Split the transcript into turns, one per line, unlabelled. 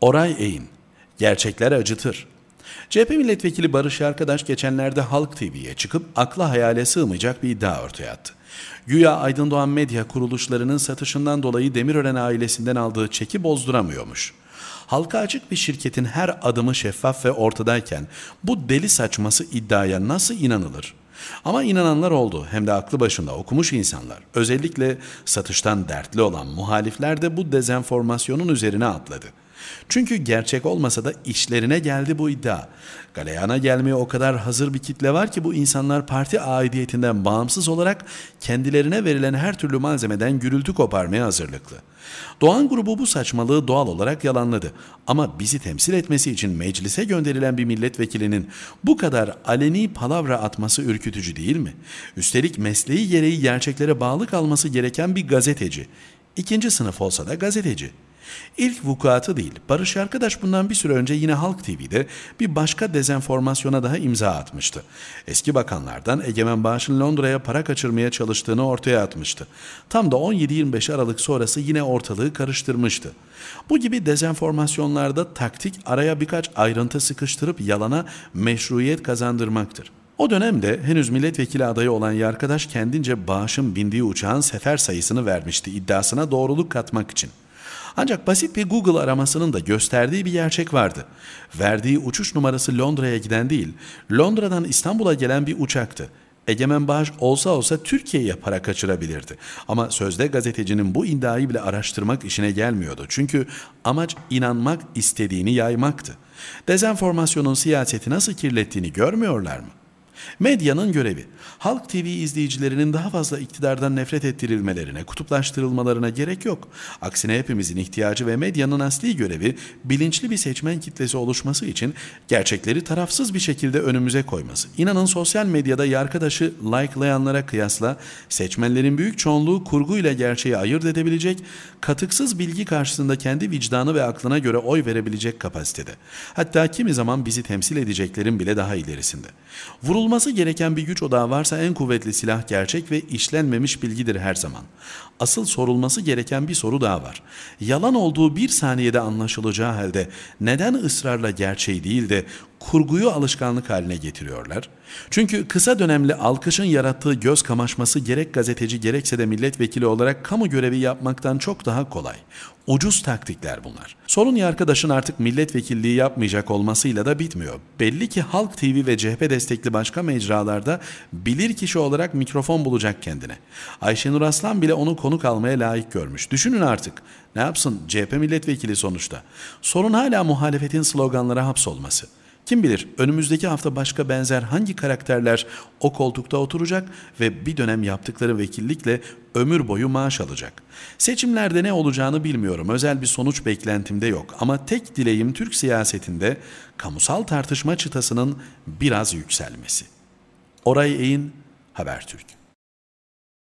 Oray eğin. Gerçekler acıtır. CHP milletvekili Barış Arkadaş geçenlerde Halk TV'ye çıkıp akla hayale sığmayacak bir iddia ortaya attı. Güya Aydın Doğan Medya kuruluşlarının satışından dolayı Demirören ailesinden aldığı çeki bozduramıyormuş. Halka açık bir şirketin her adımı şeffaf ve ortadayken bu deli saçması iddiaya nasıl inanılır? Ama inananlar oldu hem de aklı başında okumuş insanlar. Özellikle satıştan dertli olan muhalifler de bu dezenformasyonun üzerine atladı. Çünkü gerçek olmasa da işlerine geldi bu iddia. Galeyana gelmeye o kadar hazır bir kitle var ki bu insanlar parti aidiyetinden bağımsız olarak kendilerine verilen her türlü malzemeden gürültü koparmaya hazırlıklı. Doğan grubu bu saçmalığı doğal olarak yalanladı. Ama bizi temsil etmesi için meclise gönderilen bir milletvekilinin bu kadar aleni palavra atması ürkütücü değil mi? Üstelik mesleği gereği gerçeklere bağlı kalması gereken bir gazeteci. İkinci sınıf olsa da gazeteci. İlk vukuatı değil, Barış Arkadaş bundan bir süre önce yine Halk TV'de bir başka dezenformasyona daha imza atmıştı. Eski bakanlardan Egemen Bağış'ın Londra'ya para kaçırmaya çalıştığını ortaya atmıştı. Tam da 17-25 Aralık sonrası yine ortalığı karıştırmıştı. Bu gibi dezenformasyonlarda taktik araya birkaç ayrıntı sıkıştırıp yalana meşruiyet kazandırmaktır. O dönemde henüz milletvekili adayı olan Yarkadaş kendince Bağış'ın bindiği uçağın sefer sayısını vermişti iddiasına doğruluk katmak için. Ancak basit bir Google aramasının da gösterdiği bir gerçek vardı. Verdiği uçuş numarası Londra'ya giden değil, Londra'dan İstanbul'a gelen bir uçaktı. Egemen Bağış olsa olsa Türkiye'ye para kaçırabilirdi. Ama sözde gazetecinin bu iddiayı bile araştırmak işine gelmiyordu. Çünkü amaç inanmak istediğini yaymaktı. Dezenformasyonun siyaseti nasıl kirlettiğini görmüyorlar mı? Medyanın görevi, Halk TV izleyicilerinin daha fazla iktidardan nefret ettirilmelerine, kutuplaştırılmalarına gerek yok. Aksine hepimizin ihtiyacı ve medyanın asli görevi, bilinçli bir seçmen kitlesi oluşması için gerçekleri tarafsız bir şekilde önümüze koyması. İnanın sosyal medyada yarkadaşı likelayanlara kıyasla seçmenlerin büyük çoğunluğu kurguyla gerçeği ayırt edebilecek, katıksız bilgi karşısında kendi vicdanı ve aklına göre oy verebilecek kapasitede. Hatta kimi zaman bizi temsil edeceklerin bile daha ilerisinde. Vurulma Korunulması gereken bir güç odağı varsa en kuvvetli silah gerçek ve işlenmemiş bilgidir her zaman. Asıl sorulması gereken bir soru daha var. Yalan olduğu bir saniyede anlaşılacağı halde neden ısrarla gerçeği değil de kurguyu alışkanlık haline getiriyorlar. Çünkü kısa dönemli alkışın yarattığı göz kamaşması gerek gazeteci gerekse de milletvekili olarak kamu görevi yapmaktan çok daha kolay. Ucuz taktikler bunlar. Sorun ya arkadaşın artık milletvekilliği yapmayacak olmasıyla da bitmiyor. Belli ki Halk TV ve CHP destekli başka mecralarda bilir kişi olarak mikrofon bulacak kendine. Ayşenur Aslan bile onu konuk almaya layık görmüş. Düşünün artık. Ne yapsın CHP milletvekili sonuçta. Sorun hala muhalefetin sloganlara hapsolması. Kim bilir önümüzdeki hafta başka benzer hangi karakterler o koltukta oturacak ve bir dönem yaptıkları vekillikle ömür boyu maaş alacak. Seçimlerde ne olacağını bilmiyorum. Özel bir sonuç beklentimde yok ama tek dileğim Türk siyasetinde kamusal tartışma çıtasının biraz yükselmesi. Oray Eğin, Habertürk.